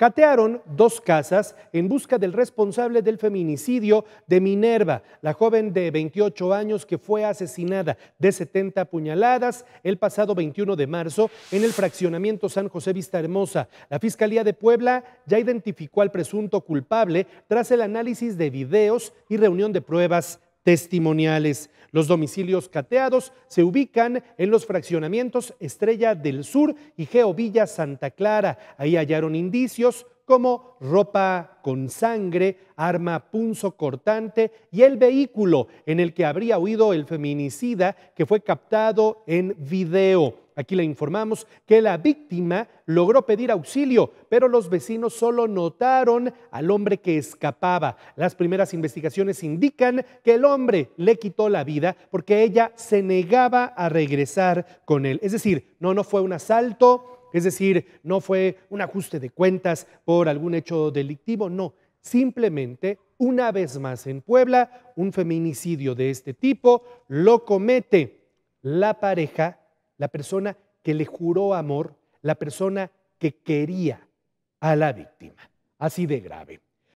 Catearon dos casas en busca del responsable del feminicidio de Minerva, la joven de 28 años que fue asesinada de 70 puñaladas el pasado 21 de marzo en el fraccionamiento San José Vista Hermosa. La Fiscalía de Puebla ya identificó al presunto culpable tras el análisis de videos y reunión de pruebas testimoniales. Los domicilios cateados se ubican en los fraccionamientos Estrella del Sur y Geovilla Santa Clara. Ahí hallaron indicios como ropa con sangre, arma punzo cortante y el vehículo en el que habría huido el feminicida que fue captado en video. Aquí le informamos que la víctima logró pedir auxilio, pero los vecinos solo notaron al hombre que escapaba. Las primeras investigaciones indican que el hombre le quitó la vida porque ella se negaba a regresar con él. Es decir, no, no fue un asalto, es decir, no fue un ajuste de cuentas por algún hecho delictivo, no. Simplemente, una vez más en Puebla, un feminicidio de este tipo lo comete la pareja la persona que le juró amor, la persona que quería a la víctima. Así de grave.